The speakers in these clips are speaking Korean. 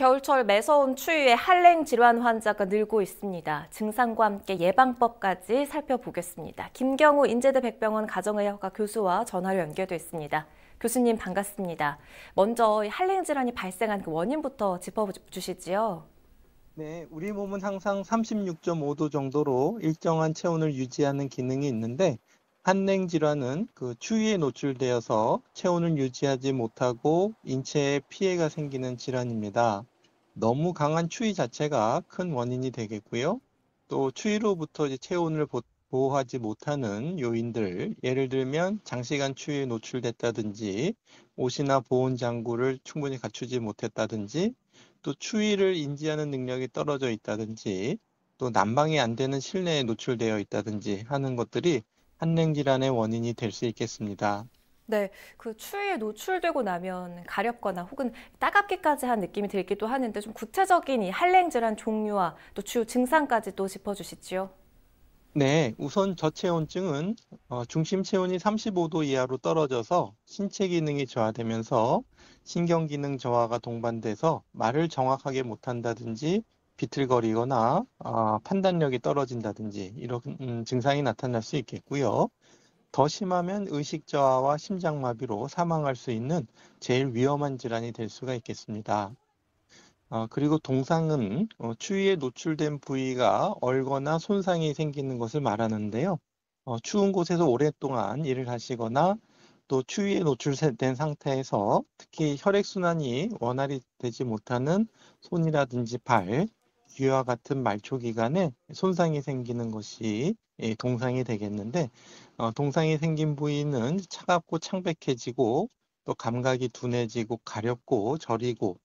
겨울철 매서운 추위에 한랭 질환 환자가 늘고 있습니다. 증상과 함께 예방법까지 살펴보겠습니다. 김경우 인제대 백병원 가정의학과 교수와 전화로 연결돼 있습니다. 교수님 반갑습니다. 먼저 한랭 질환이 발생한 그 원인부터 짚어주시지요. 네, 우리 몸은 항상 36.5도 정도로 일정한 체온을 유지하는 기능이 있는데 한냉 질환은 그 추위에 노출되어서 체온을 유지하지 못하고 인체에 피해가 생기는 질환입니다. 너무 강한 추위 자체가 큰 원인이 되겠고요. 또 추위로부터 이제 체온을 보호하지 못하는 요인들, 예를 들면 장시간 추위에 노출됐다든지 옷이나 보온 장구를 충분히 갖추지 못했다든지 또 추위를 인지하는 능력이 떨어져 있다든지 또 난방이 안 되는 실내에 노출되어 있다든지 하는 것들이 한랭 질환의 원인이 될 수 있겠습니다. 네, 그 추위에 노출되고 나면 가렵거나 혹은 따갑기까지 한 느낌이 들기도 하는데 좀 구체적인 이 한랭 질환 종류와 또 주요 증상까지 또 짚어주시지요. 네, 우선 저체온증은 어, 중심 체온이 35도 이하로 떨어져서 신체 기능이 저하되면서 신경 기능 저하가 동반돼서 말을 정확하게 못한다든지 비틀거리거나 아, 판단력이 떨어진다든지 이런 음, 증상이 나타날 수 있겠고요. 더 심하면 의식 저하와 심장마비로 사망할 수 있는 제일 위험한 질환이 될 수가 있겠습니다. 어, 그리고 동상은 어, 추위에 노출된 부위가 얼거나 손상이 생기는 것을 말하는데요. 어, 추운 곳에서 오랫동안 일을 하시거나 또 추위에 노출된 상태에서 특히 혈액순환이 원활히 되지 못하는 손이라든지 발, 귀와 같은 말초 기간에 손상이 생기는 것이 예, 동상이 되겠는데 어, 동상이 생긴 부위는 차갑고 창백해지고 또 감각이 둔해지고 가렵고 저리고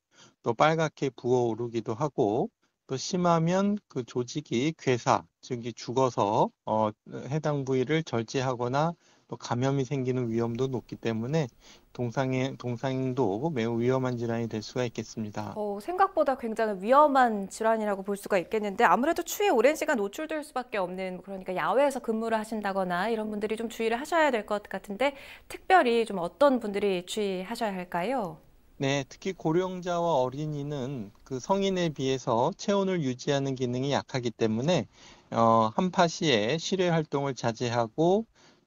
또 빨갛게 부어오르기도 하고 또 심하면 그 조직이 괴사, 즉 죽어서 어, 해당 부위를 절제하거나 또 감염이 생기는 위험도 높기 때문에 동상에 동상도 매우 위험한 질환이 될 수가 있겠습니다. 어, 생각보다 굉장히 위험한 질환이라고 볼 수가 있겠는데 아무래도 추위에 오랜 시간 노출될 수밖에 없는 뭐 그러니까 야외에서 근무를 하신다거나 이런 분들이 좀 주의를 하셔야 될 것 같은데 특별히 좀 어떤 분들이 주의하셔야 할까요? 네, 특히 고령자와 어린이는 그 성인에 비해서 체온을 유지하는 기능이 약하기 때문에 어, 한파 시에 실외 활동을 자제하고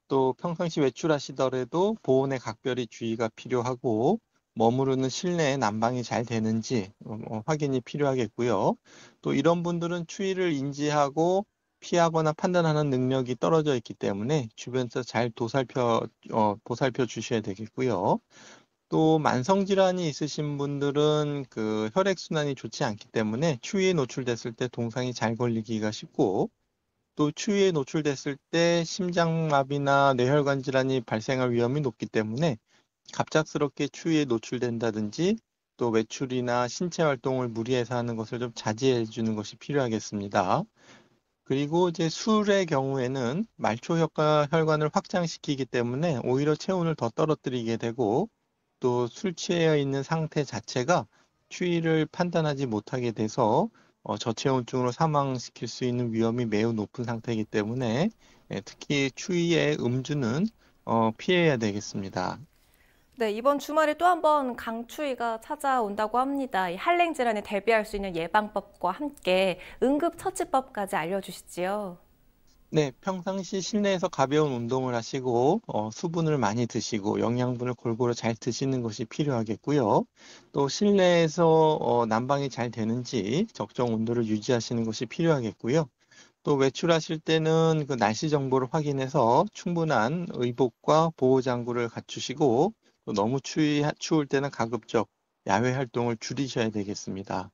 또 평상시 외출하시더라도 보온에 각별히 주의가 필요하고 머무르는 실내에 난방이 잘 되는지 어, 뭐 확인이 필요하겠고요. 또 이런 분들은 추위를 인지하고 피하거나 판단하는 능력이 떨어져 있기 때문에 주변에서 잘 도살펴 어, 보살펴 주셔야 되겠고요. 또 만성 질환이 있으신 분들은 그 혈액 순환이 좋지 않기 때문에 추위에 노출됐을 때 동상이 잘 걸리기가 쉽고 또 추위에 노출됐을 때 심장마비나 뇌혈관 질환이 발생할 위험이 높기 때문에 갑작스럽게 추위에 노출된다든지 또 외출이나 신체 활동을 무리해서 하는 것을 좀 자제해 주는 것이 필요하겠습니다. 그리고 이제 술의 경우에는 말초 효과 혈관을 확장시키기 때문에 오히려 체온을 더 떨어뜨리게 되고 또 술 취해 있는 상태 자체가 추위를 판단하지 못하게 돼서 어, 저체온증으로 사망시킬 수 있는 위험이 매우 높은 상태이기 때문에 예, 특히 추위에 음주는 어, 피해야 되겠습니다. 네, 이번 주말에 또 한번 강추위가 찾아온다고 합니다. 이 한랭 질환에 대비할 수 있는 예방법과 함께 응급처치법까지 알려주시지요. 네, 평상시 실내에서 가벼운 운동을 하시고 어, 수분을 많이 드시고 영양분을 골고루 잘 드시는 것이 필요하겠고요. 또 실내에서 어, 난방이 잘 되는지 적정 온도를 유지하시는 것이 필요하겠고요. 또 외출하실 때는 그 날씨 정보를 확인해서 충분한 의복과 보호 장구를 갖추시고 또 너무 추위, 추울 때는 가급적 야외 활동을 줄이셔야 되겠습니다.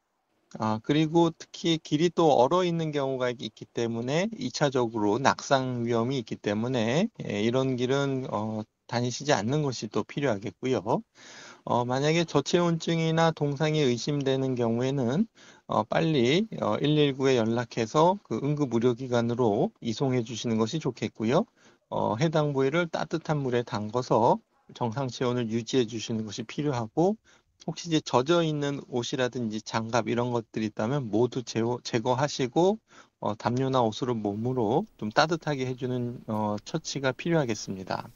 아, 그리고 특히 길이 또 얼어 있는 경우가 있기 때문에 2차적으로 낙상 위험이 있기 때문에 예, 이런 길은 어, 다니시지 않는 것이 또 필요하겠고요. 어, 만약에 저체온증이나 동상이 의심되는 경우에는 어, 빨리 어, 119에 연락해서 그 응급 의료기관으로 이송해 주시는 것이 좋겠고요. 어, 해당 부위를 따뜻한 물에 담궈서 정상 체온을 유지해 주시는 것이 필요하고 혹시 이제 젖어 있는 옷이라든지 장갑 이런 것들이 있다면 모두 제거, 제거하시고 어, 담요나 옷으로 몸으로 좀 따뜻하게 해주는 어, 처치가 필요하겠습니다.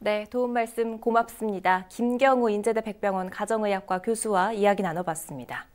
네, 도움 말씀 고맙습니다. 김경우 인제대 백병원 가정의학과 교수와 이야기 나눠봤습니다.